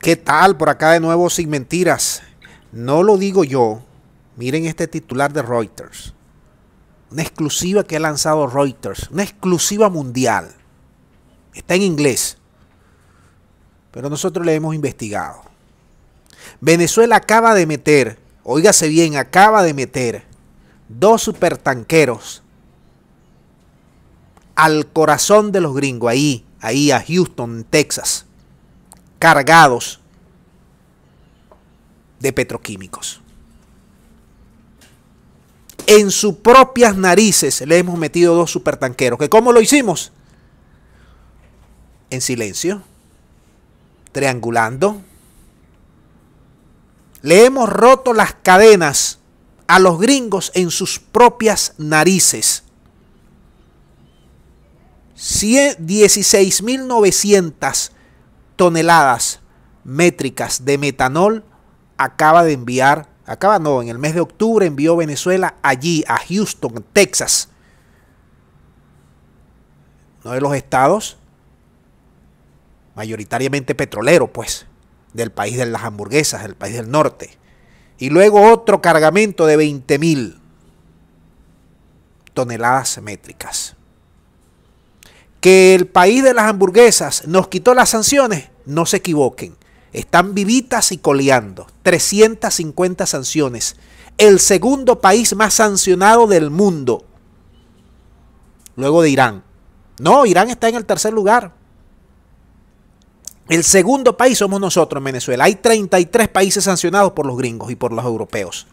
¿Qué tal? Por acá de nuevo sin mentiras. No lo digo yo. Miren este titular de Reuters. Una exclusiva que ha lanzado Reuters. Una exclusiva mundial. Está en inglés. Pero nosotros le hemos investigado. Venezuela acaba de meter, oígase bien, acaba de meter dos supertanqueros al corazón de los gringos, ahí, ahí a Houston, Texas cargados de petroquímicos. En sus propias narices le hemos metido dos supertanqueros. ¿Que ¿Cómo lo hicimos? En silencio, triangulando. Le hemos roto las cadenas a los gringos en sus propias narices. 16.900 toneladas métricas de metanol acaba de enviar, acaba no, en el mes de octubre envió Venezuela allí, a Houston, Texas, uno de los estados mayoritariamente petrolero, pues, del país de las hamburguesas, del país del norte. Y luego otro cargamento de 20 mil toneladas métricas que el país de las hamburguesas nos quitó las sanciones, no se equivoquen. Están vivitas y coleando. 350 sanciones. El segundo país más sancionado del mundo. Luego de Irán. No, Irán está en el tercer lugar. El segundo país somos nosotros en Venezuela. Hay 33 países sancionados por los gringos y por los europeos.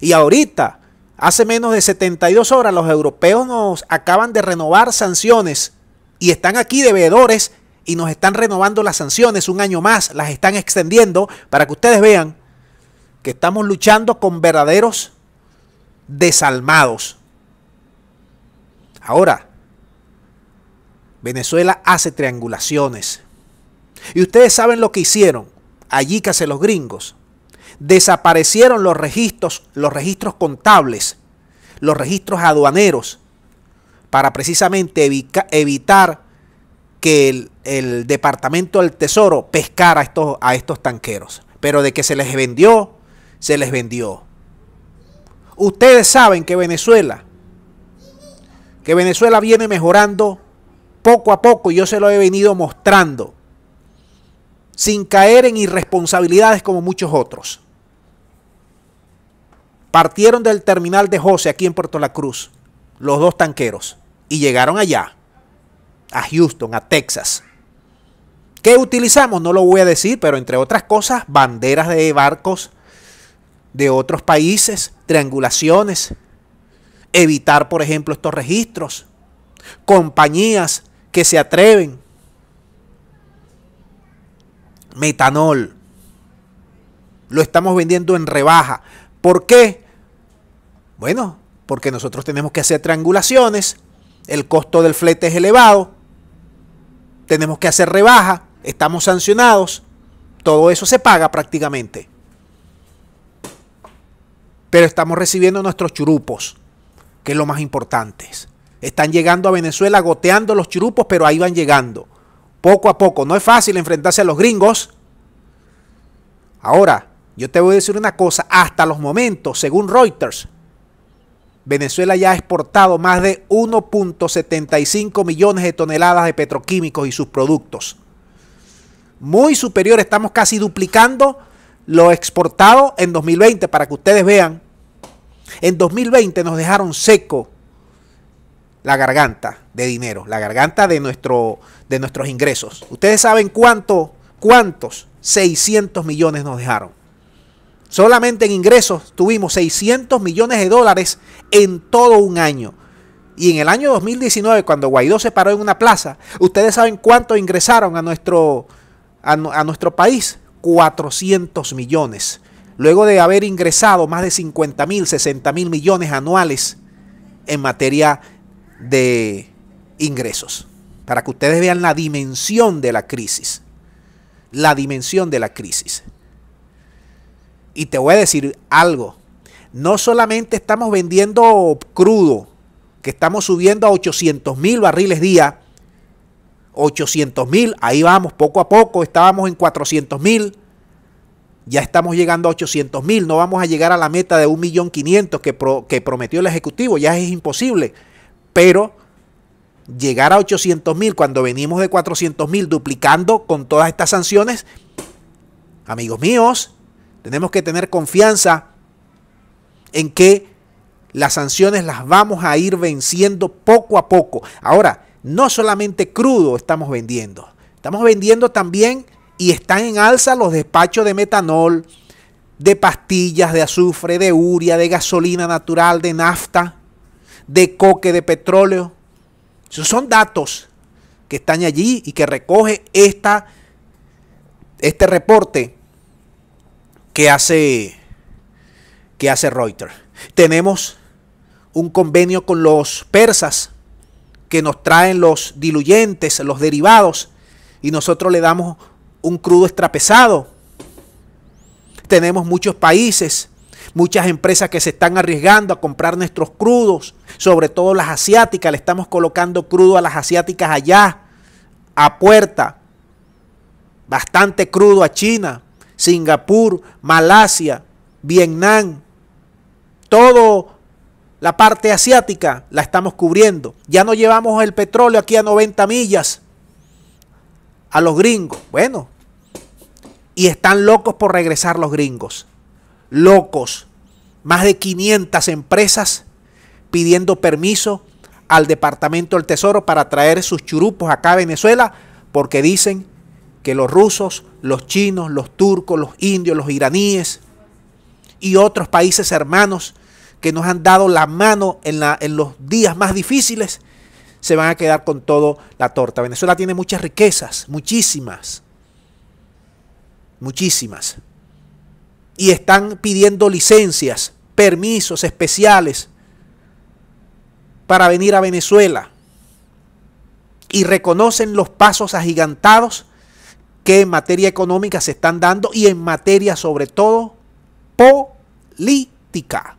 Y ahorita Hace menos de 72 horas los europeos nos acaban de renovar sanciones y están aquí de veedores y nos están renovando las sanciones un año más, las están extendiendo para que ustedes vean que estamos luchando con verdaderos desalmados. Ahora, Venezuela hace triangulaciones. Y ustedes saben lo que hicieron allí que hace los gringos. Desaparecieron los registros, los registros contables, los registros aduaneros, para precisamente evitar que el, Departamento del Tesoro pescara a estos, a estos tanqueros. Pero de que se les vendió, se les vendió. Ustedes saben que Venezuela, que Venezuela viene mejorando poco a poco, y yo se lo he venido mostrando, sin caer en irresponsabilidades como muchos otros. Partieron del terminal de José aquí en Puerto La Cruz, los dos tanqueros, y llegaron allá, a Houston, a Texas. ¿Qué utilizamos? No lo voy a decir, pero entre otras cosas, banderas de barcos de otros países, triangulaciones, evitar, por ejemplo, estos registros, compañías que se atreven, metanol, lo estamos vendiendo en rebaja. ¿Por qué? Bueno, porque nosotros tenemos que hacer triangulaciones, el costo del flete es elevado, tenemos que hacer rebaja, estamos sancionados, todo eso se paga prácticamente. Pero estamos recibiendo nuestros churupos, que es lo más importante. Están llegando a Venezuela goteando los churupos, pero ahí van llegando. Poco a poco. No es fácil enfrentarse a los gringos. Ahora, yo te voy a decir una cosa. Hasta los momentos, según Reuters, Venezuela ya ha exportado más de 1.75 millones de toneladas de petroquímicos y sus productos. Muy superior, estamos casi duplicando lo exportado en 2020 para que ustedes vean. En 2020 nos dejaron seco la garganta de dinero, la garganta de, nuestro, de nuestros ingresos. Ustedes saben cuánto, cuántos 600 millones nos dejaron. Solamente en ingresos tuvimos 600 millones de dólares en todo un año. Y en el año 2019, cuando Guaidó se paró en una plaza, ustedes saben cuánto ingresaron a nuestro, a nuestro país. 400 millones. Luego de haber ingresado más de 50 mil, 60 mil millones anuales en materia de ingresos. Para que ustedes vean la dimensión de la crisis. La dimensión de la crisis. Y te voy a decir algo. No solamente estamos vendiendo crudo, que estamos subiendo a 800 mil barriles día. 800 mil, ahí vamos, poco a poco, estábamos en 400 mil. Ya estamos llegando a 800 mil, no vamos a llegar a la meta de 1.500.000 que, que prometió el Ejecutivo, ya es imposible. Pero llegar a 800.000 mil cuando venimos de 400.000 mil duplicando con todas estas sanciones, amigos míos, tenemos que tener confianza en que las sanciones las vamos a ir venciendo poco a poco. Ahora, no solamente crudo estamos vendiendo, estamos vendiendo también y están en alza los despachos de metanol, de pastillas, de azufre, de uria, de gasolina natural, de nafta, de coque, de petróleo. Esos son datos que están allí y que recoge esta, este reporte Qué hace, que hace Reuters. Tenemos un convenio con los persas que nos traen los diluyentes, los derivados, y nosotros le damos un crudo extrapesado. Tenemos muchos países, muchas empresas que se están arriesgando a comprar nuestros crudos, sobre todo las asiáticas, le estamos colocando crudo a las asiáticas allá, a puerta, bastante crudo a China, Singapur, Malasia, Vietnam, todo la parte asiática la estamos cubriendo. Ya no llevamos el petróleo aquí a 90 millas a los gringos. Bueno, y están locos por regresar los gringos. Locos. Más de 500 empresas pidiendo permiso al Departamento del Tesoro para traer sus churupos acá a Venezuela porque dicen que los rusos, los chinos, los turcos, los indios, los iraníes y otros países hermanos que nos han dado la mano en, la, en los días más difíciles, se van a quedar con toda la torta. Venezuela tiene muchas riquezas, muchísimas, muchísimas. Y están pidiendo licencias, permisos especiales para venir a Venezuela. Y reconocen los pasos agigantados que en materia económica se están dando y en materia sobre todo política.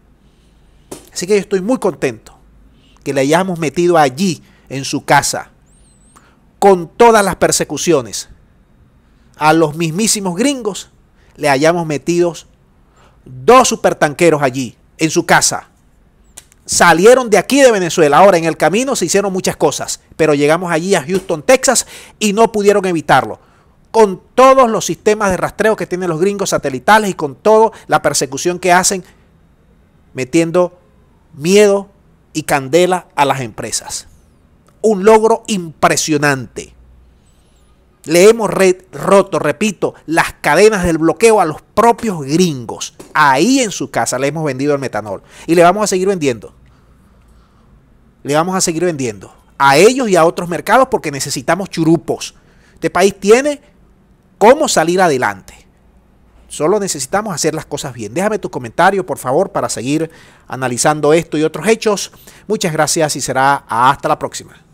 Así que yo estoy muy contento que le hayamos metido allí en su casa con todas las persecuciones a los mismísimos gringos le hayamos metidos dos supertanqueros allí en su casa. Salieron de aquí de Venezuela. Ahora en el camino se hicieron muchas cosas, pero llegamos allí a Houston, Texas y no pudieron evitarlo con todos los sistemas de rastreo que tienen los gringos satelitales y con toda la persecución que hacen, metiendo miedo y candela a las empresas. Un logro impresionante. Le hemos roto, repito, las cadenas del bloqueo a los propios gringos. Ahí en su casa le hemos vendido el metanol. Y le vamos a seguir vendiendo. Le vamos a seguir vendiendo. A ellos y a otros mercados porque necesitamos churupos. Este país tiene cómo salir adelante. Solo necesitamos hacer las cosas bien. Déjame tu comentario, por favor, para seguir analizando esto y otros hechos. Muchas gracias y será hasta la próxima.